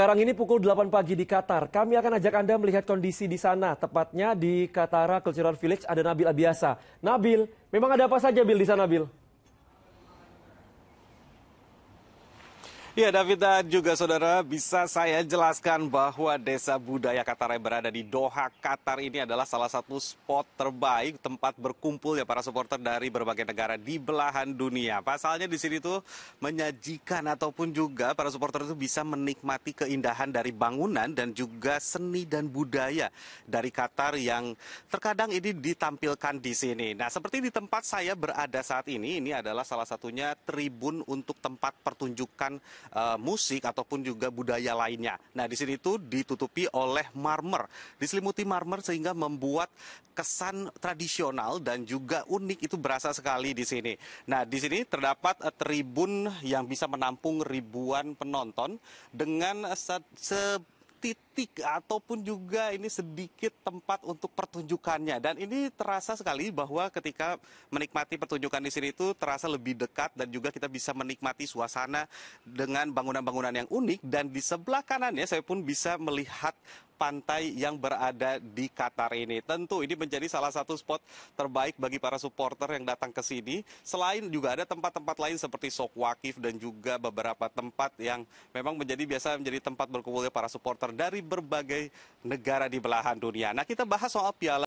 Sekarang ini pukul 8 pagi di Qatar. Kami akan ajak Anda melihat kondisi di sana, tepatnya di Qatar Cultural Village ada Nabil Abiasa. Nabil, memang ada apa saja Bil di sana Bil? Ya David dan juga saudara bisa saya jelaskan bahwa Desa Budaya Qatar yang berada di Doha, Qatar ini adalah salah satu spot terbaik tempat berkumpul ya para supporter dari berbagai negara di belahan dunia. Pasalnya di sini tuh menyajikan ataupun juga para supporter itu bisa menikmati keindahan dari bangunan dan juga seni dan budaya dari Qatar yang terkadang ini ditampilkan di sini. Nah seperti di tempat saya berada saat ini, ini adalah salah satunya tribun untuk tempat pertunjukan uh, musik ataupun juga budaya lainnya. Nah, di sini itu ditutupi oleh marmer, diselimuti marmer sehingga membuat kesan tradisional dan juga unik itu berasa sekali di sini. Nah, di sini terdapat uh, tribun yang bisa menampung ribuan penonton dengan se, se titik ataupun juga ini sedikit tempat untuk pertunjukannya dan ini terasa sekali bahwa ketika menikmati pertunjukan di sini itu terasa lebih dekat dan juga kita bisa menikmati suasana dengan bangunan-bangunan yang unik dan di sebelah kanannya saya pun bisa melihat pantai yang berada di Qatar ini. Tentu ini menjadi salah satu spot terbaik bagi para supporter yang datang ke sini. Selain juga ada tempat-tempat lain seperti Sok Wakif dan juga beberapa tempat yang memang menjadi biasa menjadi tempat berkumpulnya para supporter dari berbagai negara di belahan dunia. Nah kita bahas soal piala